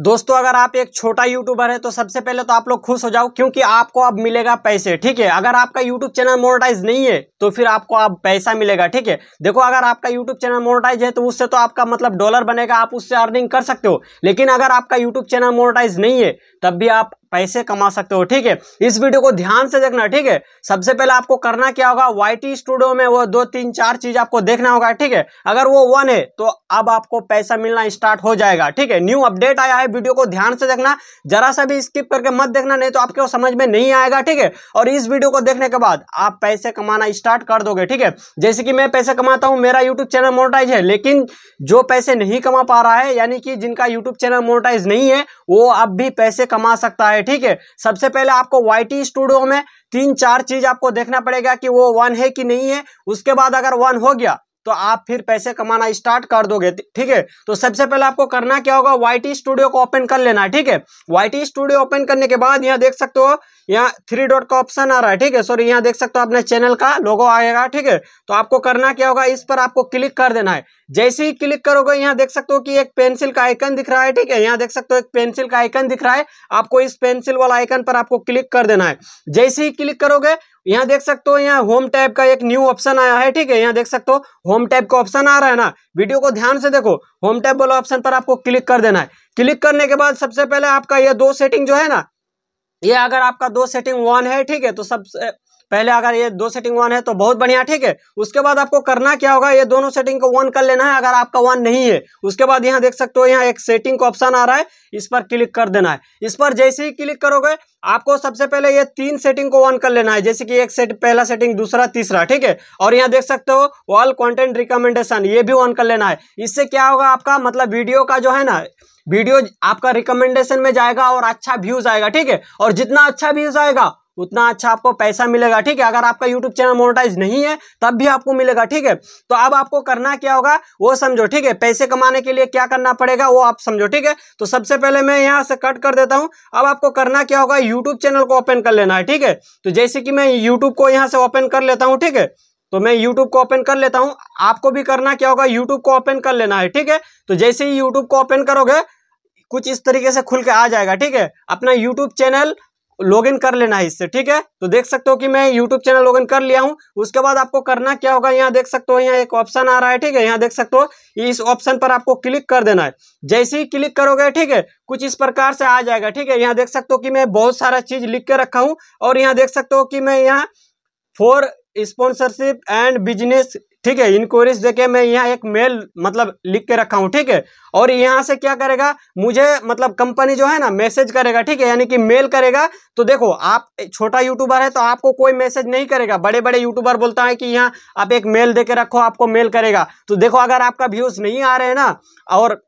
दोस्तों अगर आप एक छोटा यूट्यूबर है तो सबसे पहले तो आप लोग खुश हो जाओ क्योंकि आपको अब मिलेगा पैसे ठीक है अगर आपका यूट्यूब चैनल मोनेटाइज नहीं है तो फिर आपको अब पैसा मिलेगा ठीक है देखो अगर आपका यूट्यूब चैनल मोनेटाइज है तो उससे तो आपका मतलब डॉलर बनेगा आप उससे अर्निंग कर सकते हो लेकिन अगर आपका यूट्यूब चैनल मोनेटाइज नहीं है तब भी आप पैसे कमा सकते हो ठीक है इस वीडियो को ध्यान से देखना ठीक है सबसे पहले आपको करना क्या होगा वाई स्टूडियो में वो दो तीन चार चीज आपको देखना होगा ठीक है अगर वो वन है तो अब आपको पैसा मिलना स्टार्ट हो जाएगा ठीक है न्यू अपडेट आया है वीडियो को ध्यान से देखना जरा सा भी स्किप करके मत देखना नहीं तो वो समझ में नहीं आएगा ठीक है और इस वीडियो को देखने के बाद आप पैसे कमाना स्टार्ट कर दोगे ठीक है जैसे कि मैं पैसे कमाता हूँ मेरा यूट्यूब चैनल मोनोटाइज है लेकिन जो पैसे नहीं कमा पा रहा है यानी कि जिनका यूट्यूब चैनल मोनोटाइज नहीं है वो अब भी पैसे कमा सकता है है ठीक है सबसे पहले आपको वाई स्टूडियो में तीन चार चीज आपको देखना पड़ेगा कि वो वन है कि नहीं है उसके बाद अगर वन हो गया तो आप फिर पैसे कमाना स्टार्ट कर दोगे ठीक है तो सबसे पहले आपको करना क्या होगा वाई स्टूडियो को ओपन कर लेना है ठीक है वाई स्टूडियो ओपन करने के बाद यहाँ देख सकते हो यहाँ थ्री डॉट का ऑप्शन आ रहा है ठीक है सॉरी यहाँ देख सकते हो अपने चैनल का लोगो आएगा ठीक है तो आपको करना क्या होगा इस पर आपको क्लिक कर देना है जैसे ही क्लिक करोगे यहाँ देख सकते हो कि एक पेंसिल का आइकन दिख रहा है ठीक है यहाँ देख सकते हो एक पेंसिल का आइकन दिख रहा है आपको इस पेंसिल वाला आइकन पर आपको क्लिक कर देना है जैसे ही क्लिक करोगे यहाँ देख सकते हो यहाँ होम टैब का एक न्यू ऑप्शन आया है ठीक है यहाँ देख सकते हो होम टैब का ऑप्शन आ रहा है ना वीडियो को ध्यान से देखो होम टैब वाला ऑप्शन पर आपको क्लिक कर देना है क्लिक करने के बाद सबसे पहले आपका ये दो सेटिंग जो है ना ये अगर आपका दो सेटिंग वन है ठीक है तो सबसे पहले अगर ये दो सेटिंग वन है तो बहुत बढ़िया ठीक है उसके बाद आपको करना क्या होगा ये दोनों सेटिंग को वन कर लेना है अगर आपका वन नहीं है उसके बाद यहाँ देख सकते हो यहाँ एक सेटिंग का ऑप्शन आ रहा है इस पर क्लिक कर देना है इस पर जैसे ही क्लिक करोगे आपको सबसे पहले ये तीन सेटिंग को ऑन कर लेना है जैसे कि एक सेट पहला सेटिंग दूसरा तीसरा ठीक है और यहाँ देख सकते हो ऑल कंटेंट रिकमेंडेशन ये भी ऑन कर लेना है इससे क्या होगा आपका मतलब वीडियो का जो है ना वीडियो आपका रिकमेंडेशन में जाएगा और अच्छा व्यूज आएगा ठीक है और जितना अच्छा व्यूज आएगा उतना अच्छा आपको पैसा मिलेगा ठीक है अगर आपका यूट्यूब चैनल मोनोटाइज नहीं है तब भी आपको मिलेगा ठीक है तो अब आपको करना क्या होगा वो समझो ठीक है पैसे कमाने के लिए क्या करना पड़ेगा वो आप समझो ठीक है तो सबसे पहले मैं यहाँ से कट कर देता हूँ अब आपको करना क्या होगा यूट्यूब चैनल को ओपन कर लेना है ठीक है तो जैसे कि मैं यूट्यूब को यहाँ से ओपन कर लेता हूँ ठीक है तो मैं YouTube को ओपन कर लेता हूँ आपको भी करना क्या होगा YouTube को ओपन कर लेना है ठीक है तो जैसे ही YouTube को ओपन करोगे कुछ इस तरीके से खुल के आ जाएगा ठीक है अपना YouTube चैनल लॉग इन कर लेना है इससे ठीक है तो देख सकते हो कि मैं यूट्यूब चैनल लॉग इन कर लिया हूं उसके बाद आपको करना क्या होगा यहाँ देख सकते हो यहाँ एक ऑप्शन आ रहा है ठीक है यहां देख सकते हो इस ऑप्शन पर आपको क्लिक कर देना है जैसे ही क्लिक करोगे ठीक है कुछ इस प्रकार से आ जाएगा ठीक है यहाँ देख सकते हो कि मैं बहुत सारा चीज लिख के रखा हूँ और यहाँ देख सकते हो कि मैं यहाँ फोर स्पॉन्सरशिप एंड बिजनेस ठीक है इंक्वायरीज देखे मैं यहाँ एक मेल मतलब लिख के रखा हूँ ठीक है और यहाँ से क्या करेगा मुझे मतलब कंपनी जो है ना मैसेज करेगा ठीक है यानी कि मेल करेगा तो देखो आप छोटा यूट्यूबर है तो आपको कोई मैसेज नहीं करेगा बड़े बड़े यूट्यूबर बोलता है कि यहाँ आप एक मेल दे के रखो आपको मेल करेगा तो देखो अगर आपका व्यूज नहीं आ रहे हैं ना और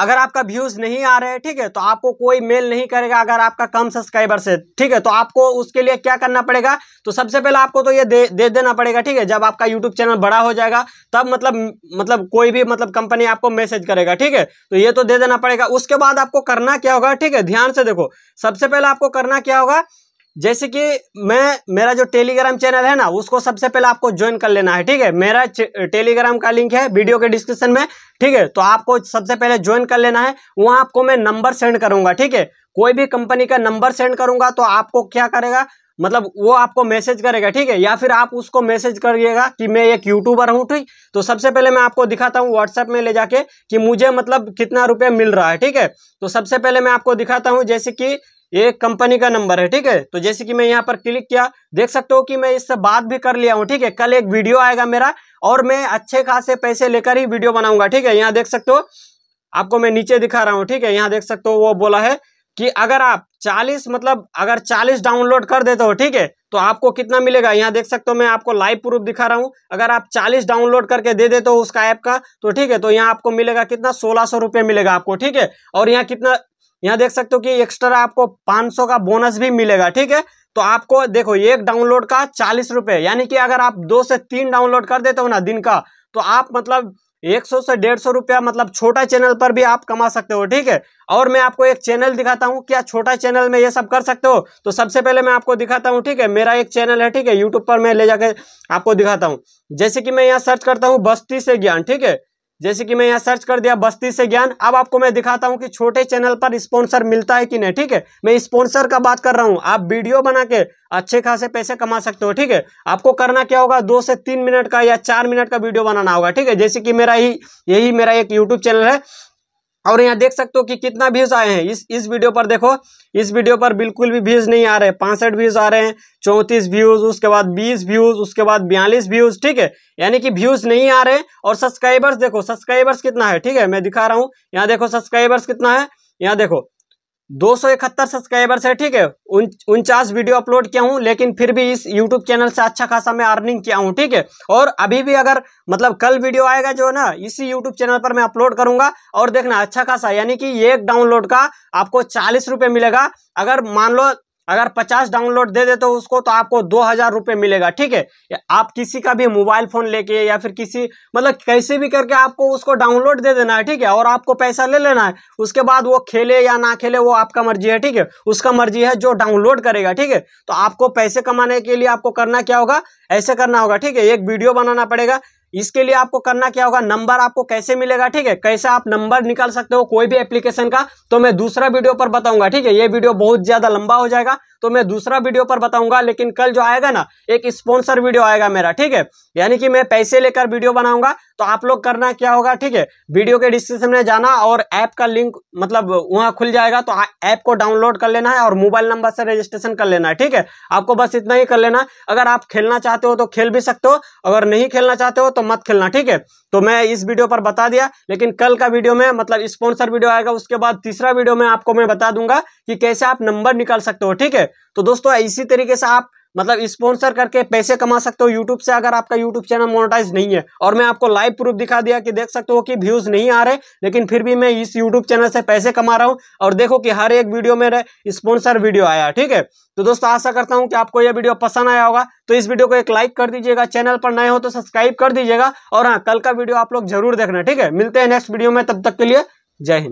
अगर आपका व्यूज नहीं आ रहा है ठीक है तो आपको कोई मेल नहीं करेगा अगर आपका कम सब्सक्राइबर से ठीक है तो आपको उसके लिए क्या करना पड़ेगा तो सबसे पहले आपको तो ये दे दे देना पड़ेगा ठीक है जब आपका यूट्यूब चैनल बड़ा हो जाएगा तब मतलब मतलब कोई भी मतलब कंपनी आपको मैसेज करेगा ठीक है तो ये तो दे देना पड़ेगा उसके बाद आपको करना क्या होगा ठीक है ध्यान से देखो सबसे पहले आपको करना क्या होगा जैसे कि मैं मेरा जो टेलीग्राम चैनल है ना उसको सबसे पहले आपको ज्वाइन कर लेना है ठीक है मेरा टेलीग्राम का लिंक है वीडियो के डिस्क्रिप्शन में ठीक है तो आपको सबसे पहले ज्वाइन कर लेना है वहां आपको मैं नंबर सेंड करूंगा ठीक है कोई भी कंपनी का नंबर सेंड करूंगा तो आपको क्या करेगा मतलब वो आपको मैसेज करेगा ठीक है या फिर आप उसको मैसेज करिएगा कि मैं एक यूट्यूबर हूँ ठीक तो सबसे पहले मैं आपको दिखाता हूँ व्हाट्सएप में ले जाके कि मुझे मतलब कितना रुपया मिल रहा है ठीक है तो सबसे पहले मैं आपको दिखाता हूँ जैसे कि ये कंपनी का नंबर है ठीक है तो जैसे कि मैं यहाँ पर क्लिक किया देख सकते हो कि मैं इससे बात भी कर लिया हूँ ठीक है कल एक वीडियो आएगा मेरा और मैं अच्छे खासे पैसे लेकर ही वीडियो बनाऊंगा ठीक है यहाँ देख सकते हो आपको मैं नीचे दिखा रहा हूँ ठीक है यहाँ देख सकते हो वो बोला है कि अगर आप 40 मतलब अगर 40 डाउनलोड कर देते हो ठीक है तो आपको कितना मिलेगा यहाँ देख सकते हो मैं आपको लाइव प्रूफ दिखा रहा हूँ अगर आप 40 डाउनलोड करके दे देते हो उसका ऐप का तो ठीक है तो यहाँ आपको मिलेगा कितना सोलह सौ मिलेगा आपको ठीक है और यहाँ कितना यहाँ देख सकते हो कि एक्स्ट्रा आपको 500 का बोनस भी मिलेगा ठीक है तो आपको देखो एक डाउनलोड का चालीस रुपये यानी कि अगर आप दो से तीन डाउनलोड कर देते हो ना दिन का तो आप मतलब एक सौ से डेढ़ सौ रुपया मतलब छोटा चैनल पर भी आप कमा सकते हो ठीक है और मैं आपको एक चैनल दिखाता हूँ क्या छोटा चैनल में ये सब कर सकते हो तो सबसे पहले मैं आपको दिखाता हूँ ठीक है मेरा एक चैनल है ठीक है यूट्यूब पर मैं ले जाकर आपको दिखाता हूँ जैसे कि मैं यहाँ सर्च करता हूँ बस्ती से ज्ञान ठीक है जैसे कि मैं यहाँ सर्च कर दिया बस्ती से ज्ञान अब आपको मैं दिखाता हूँ कि छोटे चैनल पर स्पॉन्सर मिलता है कि नहीं ठीक है मैं स्पॉन्सर का बात कर रहा हूँ आप वीडियो बना के अच्छे खासे पैसे कमा सकते हो ठीक है आपको करना क्या होगा दो से तीन मिनट का या चार मिनट का वीडियो बनाना होगा ठीक है जैसे कि मेरा ही यही मेरा एक यूट्यूब चैनल है और यहाँ देख सकते हो कि कितना व्यूज आए हैं इस इस वीडियो पर देखो इस वीडियो पर बिल्कुल भी व्यूज नहीं आ रहे पांसठ व्यूज आ रहे हैं चौंतीस व्यूज उसके बाद बीस व्यूज उसके बाद बयालीस व्यूज ठीक है यानी कि व्यूज नहीं आ रहे और सब्सक्राइबर्स देखो सब्सक्राइबर्स कितना है ठीक है मैं दिखा रहा हूँ यहाँ देखो सब्सक्राइबर्स कितना है यहाँ देखो दो इकहत्तर सब्सक्राइबर्स है ठीक है उनचास वीडियो अपलोड किया हूँ लेकिन फिर भी इस यूट्यूब चैनल से अच्छा खासा मैं अर्निंग किया हूँ ठीक है और अभी भी अगर मतलब कल वीडियो आएगा जो ना इसी यूट्यूब चैनल पर मैं अपलोड करूंगा और देखना अच्छा खासा यानी कि एक डाउनलोड का आपको चालीस रुपये मिलेगा अगर मान लो अगर पचास डाउनलोड दे दे तो उसको तो आपको दो हज़ार रुपये मिलेगा ठीक है आप किसी का भी मोबाइल फ़ोन लेके या फिर किसी मतलब कैसे भी करके आपको उसको डाउनलोड दे देना है ठीक है और आपको पैसा ले लेना है उसके बाद वो खेले या ना खेले वो आपका मर्जी है ठीक है उसका मर्जी है जो डाउनलोड करेगा ठीक है तो आपको पैसे कमाने के लिए आपको करना क्या होगा ऐसे करना होगा ठीक है एक वीडियो बनाना पड़ेगा इसके लिए आपको करना क्या होगा नंबर आपको कैसे मिलेगा ठीक है कैसे आप नंबर निकाल सकते हो कोई भी एप्लीकेशन का तो मैं दूसरा वीडियो पर बताऊंगा ठीक है ये वीडियो बहुत ज़्यादा लंबा हो जाएगा तो मैं दूसरा वीडियो पर बताऊंगा लेकिन कल जो आएगा ना एक स्पॉन्सर वीडियो आएगा मेरा ठीक है यानी कि मैं पैसे लेकर वीडियो बनाऊंगा तो आप लोग करना क्या होगा ठीक है वीडियो के डिस्क्रिप्शन में जाना और ऐप का लिंक मतलब वहां खुल जाएगा तो ऐप को डाउनलोड कर लेना है और मोबाइल नंबर से रजिस्ट्रेशन कर लेना है ठीक है आपको बस इतना ही कर लेना अगर आप खेलना चाहते हो तो खेल भी सकते हो अगर नहीं खेलना चाहते हो तो तो मत खेलना ठीक है तो मैं इस वीडियो पर बता दिया लेकिन कल का वीडियो में मतलब स्पॉन्सर वीडियो आएगा उसके बाद तीसरा वीडियो में आपको मैं बता दूंगा कि कैसे आप नंबर निकाल सकते हो ठीक है तो दोस्तों इसी तरीके से आप मतलब स्पॉन्सर करके पैसे कमा सकते हो यूट्यूब से अगर आपका यूट्यूब चैनल मोनेटाइज नहीं है और मैं आपको लाइव प्रूफ दिखा दिया कि देख सकते हो कि व्यूज नहीं आ रहे लेकिन फिर भी मैं इस यूट्यूब चैनल से पैसे कमा रहा हूँ और देखो कि हर एक वीडियो में स्पॉन्सर वीडियो आया ठीक है तो दोस्तों आशा करता हूँ कि आपको यह वीडियो पसंद आया होगा तो इस वीडियो को एक लाइक कर दीजिएगा चैनल पर नए हो तो सब्सक्राइब कर दीजिएगा और हाँ कल का वीडियो आप लोग जरूर देखना ठीक है मिलते हैं नेक्स्ट वीडियो में तब तक के लिए जय हिंद